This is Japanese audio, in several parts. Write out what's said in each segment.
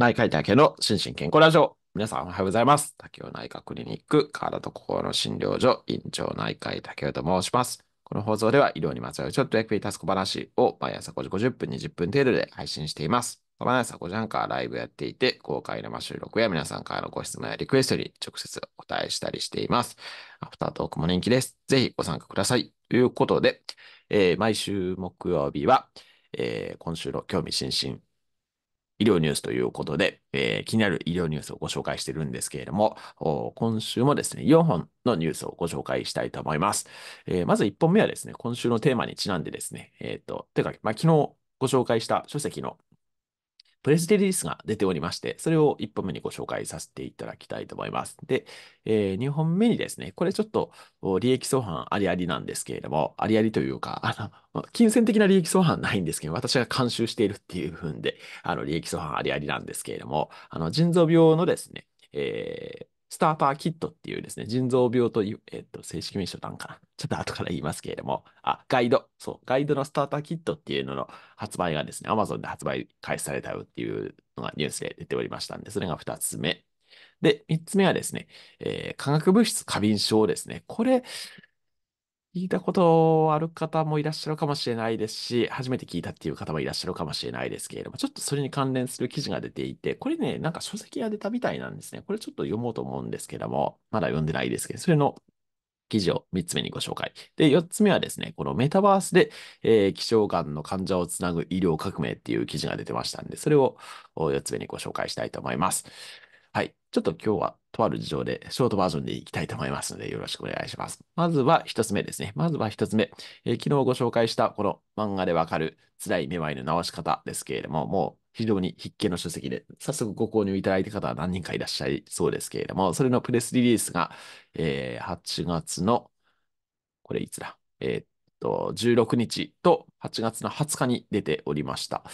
内科医体の心身健康ラジオ。皆さんおはようございます。竹雄内科クリニック、体と心の診療所、院長内科医竹雄と申します。この放送では医療にまつわるちょっと役に立つ小話を毎朝5時50分、20分程度で配信しています。毎朝5時半からライブやっていて、公開生収録や皆さんからのご質問やリクエストに直接お答えしたりしています。アフタートークも人気です。ぜひご参加ください。ということで、えー、毎週木曜日は、えー、今週の興味津々医療ニュースということで、えー、気になる医療ニュースをご紹介しているんですけれども、今週もですね、4本のニュースをご紹介したいと思います。えー、まず1本目はですね、今週のテーマにちなんでですね、えっ、ー、と、てか、まあ、昨日ご紹介した書籍のプレスリリースが出ておりまして、それを1本目にご紹介させていただきたいと思います。で、えー、2本目にですね、これちょっと利益相反ありありなんですけれども、ありありというか、あの、金銭的な利益相反ないんですけど、私が監修しているっていう風で、あの、利益相反ありありなんですけれども、あの、腎臓病のですね、えースターターキットっていうですね、腎臓病という、えっ、ー、と、正式名称なんかな。ちょっと後から言いますけれども、あ、ガイド、そう、ガイドのスターターキットっていうのの発売がですね、Amazon で発売開始されたよっていうのがニュースで出ておりましたんで、それが2つ目。で、3つ目はですね、えー、化学物質過敏症ですね。これ、聞いたことある方もいらっしゃるかもしれないですし、初めて聞いたっていう方もいらっしゃるかもしれないですけれども、ちょっとそれに関連する記事が出ていて、これね、なんか書籍が出たみたいなんですね。これちょっと読もうと思うんですけども、まだ読んでないですけど、それの記事を3つ目にご紹介。で、4つ目はですね、このメタバースで、えー、気象がんの患者をつなぐ医療革命っていう記事が出てましたんで、それを4つ目にご紹介したいと思います。はい。ちょっと今日はとある事情でショートバージョンでいきたいと思いますので、よろしくお願いします。まずは一つ目ですね。まずは一つ目、えー、昨日ご紹介したこの漫画でわかる辛いめまいの直し方ですけれども、もう非常に筆記の書籍で、早速ご購入いただいた方は何人かいらっしゃいそうですけれども、それのプレスリリースが、えー、8月の、これいつだえー、っと、16日と8月の20日に出ておりました。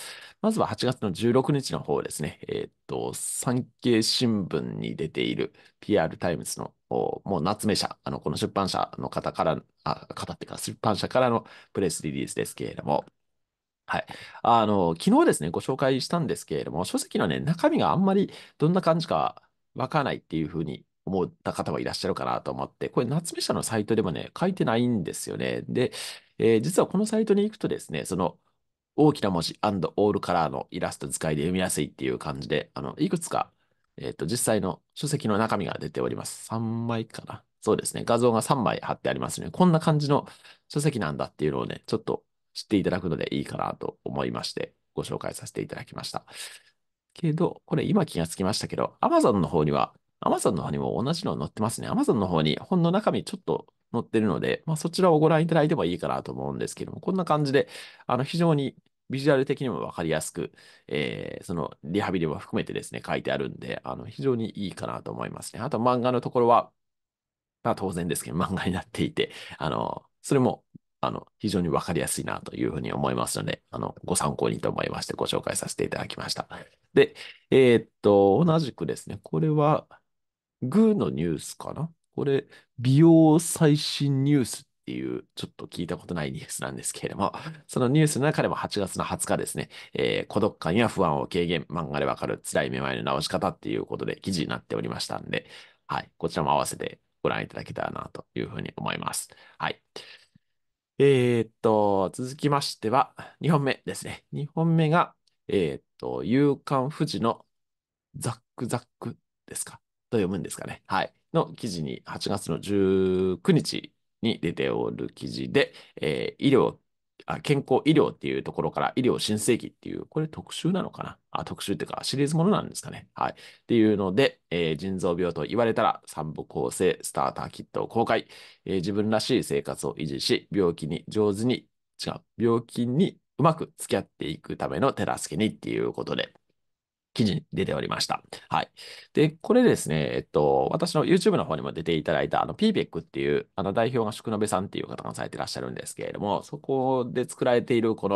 まずは8月の16日の方ですね。えっ、ー、と、産経新聞に出ている PR タイムズのもう夏目社、あの、この出版社の方から、あ、方っていうか、出版社からのプレスリリースですけれども、はい。あの、昨日ですね、ご紹介したんですけれども、書籍のね、中身があんまりどんな感じかわからないっていうふうに思った方はいらっしゃるかなと思って、これ夏目社のサイトでもね、書いてないんですよね。で、えー、実はこのサイトに行くとですね、その大きな文字オールカラーのイラスト使いで読みやすいっていう感じで、あの、いくつか、えっ、ー、と、実際の書籍の中身が出ております。3枚かな。そうですね。画像が3枚貼ってありますね。こんな感じの書籍なんだっていうのをね、ちょっと知っていただくのでいいかなと思いまして、ご紹介させていただきました。けど、これ今気がつきましたけど、Amazon の方にはアマゾンの方にも同じの載ってますね。アマゾンの方に本の中身ちょっと載ってるので、まあ、そちらをご覧いただいてもいいかなと思うんですけども、こんな感じで、あの非常にビジュアル的にもわかりやすく、えー、そのリハビリも含めてですね、書いてあるんで、あの非常にいいかなと思いますね。あと漫画のところは、まあ、当然ですけど、漫画になっていて、あのそれもあの非常にわかりやすいなというふうに思いますので、あのご参考にと思いましてご紹介させていただきました。で、えー、っと、同じくですね、これは、グーのニュースかなこれ、美容最新ニュースっていう、ちょっと聞いたことないニュースなんですけれども、そのニュースの中でも8月の20日ですね、えー、孤独感や不安を軽減、漫画でわかる辛いめまいの直し方っていうことで記事になっておりましたんで、はい、こちらも合わせてご覧いただけたらなというふうに思います。はい。えー、っと、続きましては、2本目ですね。2本目が、えー、っと、勇敢富士のザックザックですか。と読むんですかね。はい。の記事に、8月の19日に出ておる記事で、えー、医療あ、健康医療っていうところから医療新世紀っていう、これ特集なのかなあ特集っていうかシリーズものなんですかね。はい。っていうので、えー、腎臓病と言われたら三部構成スターターキットを公開、えー、自分らしい生活を維持し、病気に上手に、違う、病気にうまく付き合っていくための手助けにっていうことで、記事に出ておりました。はい。で、これですね、えっと、私の YouTube の方にも出ていただいた、あの、PBEC っていう、あの、代表が宿部さんっていう方がされてらっしゃるんですけれども、そこで作られている、こ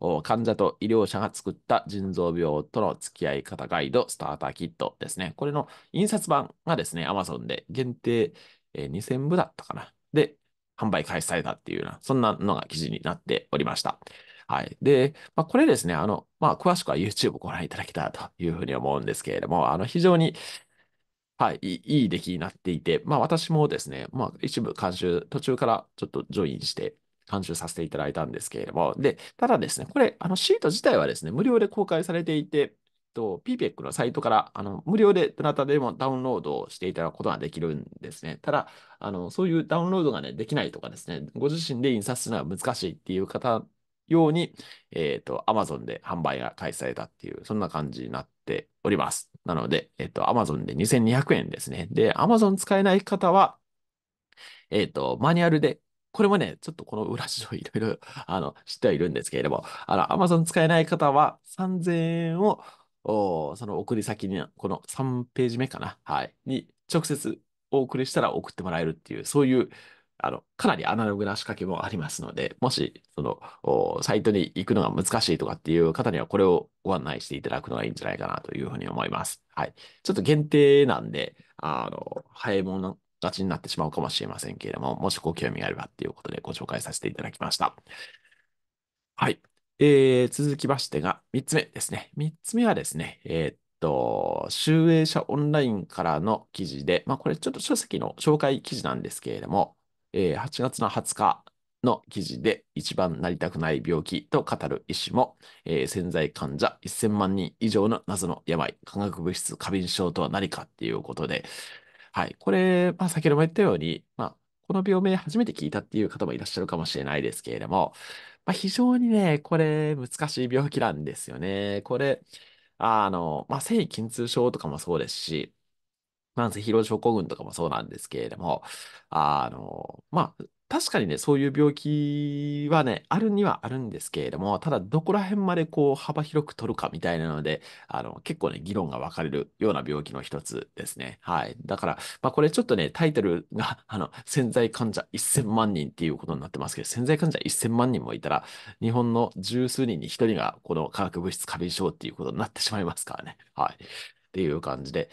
の、患者と医療者が作った腎臓病との付き合い方ガイドスターターキットですね。これの印刷版がですね、Amazon で限定、え2000部だったかな。で、販売開始されたっていうような、そんなのが記事になっておりました。はい。で、まあ、これですね、あの、まあ、詳しくは YouTube ご覧いただけたらというふうに思うんですけれども、あの、非常に、はい、いい出来になっていて、まあ、私もですね、まあ、一部監修、途中からちょっとジョインして、監修させていただいたんですけれども、で、ただですね、これ、あの、シート自体はですね、無料で公開されていて、と、PPEC のサイトから、あの、無料でどなたでもダウンロードしていただくことができるんですね。ただ、あの、そういうダウンロードがね、できないとかですね、ご自身で印刷するのは難しいっていう方ように、えっ、ー、と、アマゾンで販売が開始されたっていう、そんな感じになっております。なので、えっ、ー、と、アマゾンで2200円ですね。で、アマゾン使えない方は、えっ、ー、と、マニュアルで、これもね、ちょっとこの裏事情いろいろ、あの、知ってはいるんですけれども、あの、アマゾン使えない方は3000円を、その送り先に、この3ページ目かな、はい、に直接お送りしたら送ってもらえるっていう、そういうあの、かなりアナログな仕掛けもありますので、もし、その、サイトに行くのが難しいとかっていう方には、これをご案内していただくのがいいんじゃないかなというふうに思います。はい。ちょっと限定なんで、あの、早いもの勝ちになってしまうかもしれませんけれども、もしご興味があればっていうことでご紹介させていただきました。はい。えー、続きましてが、3つ目ですね。3つ目はですね、えーと、集英社オンラインからの記事で、まあ、これちょっと書籍の紹介記事なんですけれども、えー、8月の20日の記事で一番なりたくない病気と語る医師も、えー、潜在患者1000万人以上の謎の病、化学物質過敏症とは何かっていうことで、はい、これ、まあ、先ほども言ったように、まあ、この病名初めて聞いたっていう方もいらっしゃるかもしれないですけれども、まあ、非常にね、これ難しい病気なんですよね。これ、あの、まあ、性筋痛症とかもそうですし、せ疲労症候群とかもそうなんですけれども、あの、まあ、確かにね、そういう病気はね、あるにはあるんですけれども、ただ、どこら辺までこう、幅広く取るかみたいなので、あの、結構ね、議論が分かれるような病気の一つですね。はい。だから、まあ、これちょっとね、タイトルが、あの、潜在患者1000万人っていうことになってますけど、潜在患者1000万人もいたら、日本の十数人に一人がこの化学物質過敏症っていうことになってしまいますからね。はい。っていう感じで、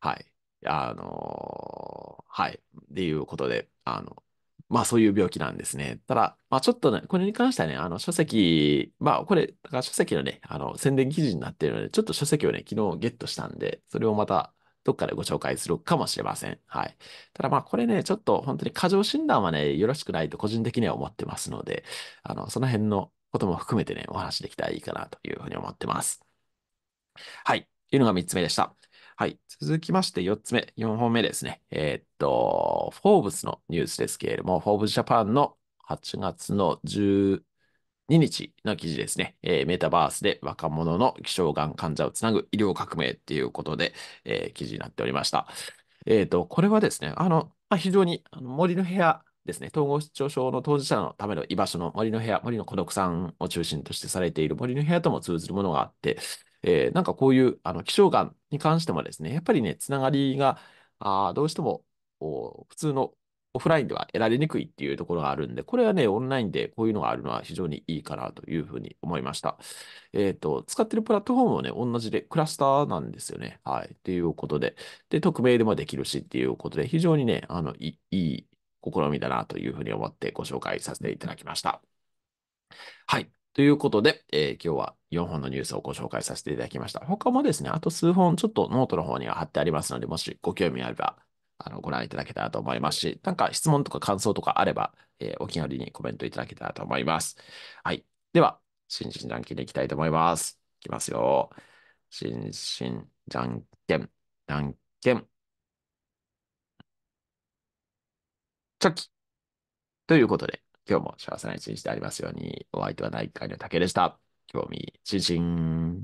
はい。あの、はい、っていうことで、あの、まあそういう病気なんですね。ただ、まあちょっとね、これに関してはね、あの書籍、まあこれ、だから書籍のね、あの宣伝記事になっているので、ちょっと書籍をね、昨日ゲットしたんで、それをまたどっかでご紹介するかもしれません。はい。ただまあこれね、ちょっと本当に過剰診断はね、よろしくないと個人的には思ってますので、あの、その辺のことも含めてね、お話できたらいいかなというふうに思ってます。はい。というのが3つ目でした。はい。続きまして4つ目、4本目ですね。えー、っと、フォーブスのニュースですけれども、フォーブスジャパンの8月の12日の記事ですね。えー、メタバースで若者の希少がん患者をつなぐ医療革命っていうことで、えー、記事になっておりました。えー、っと、これはですね、あの、まあ、非常にあの森の部屋ですね、統合失調症の当事者のための居場所の森の部屋、森の孤独さんを中心としてされている森の部屋とも通ずるものがあって、えー、なんかこういうあの気象がんに関してもですね、やっぱりね、つながりがあどうしても普通のオフラインでは得られにくいっていうところがあるんで、これはね、オンラインでこういうのがあるのは非常にいいかなというふうに思いました。えっ、ー、と、使ってるプラットフォームもね、同じでクラスターなんですよね。はい。ということで、で、匿名でもできるしっていうことで、非常にね、あの、いい試みだなというふうに思ってご紹介させていただきました。はい。ということで、えー、今日は4本のニュースをご紹介させていただきました。他もですね、あと数本ちょっとノートの方には貼ってありますので、もしご興味あれば、あの、ご覧いただけたらと思いますし、なんか質問とか感想とかあれば、えー、お気軽にコメントいただけたらと思います。はい。では、新人ランキングいきたいと思います。いきますよ。新進じゃんけん、じゃんけん。チョキ。ということで、今日も幸せな一日でありますように、お相手は内科医の竹でした。球迷，最近。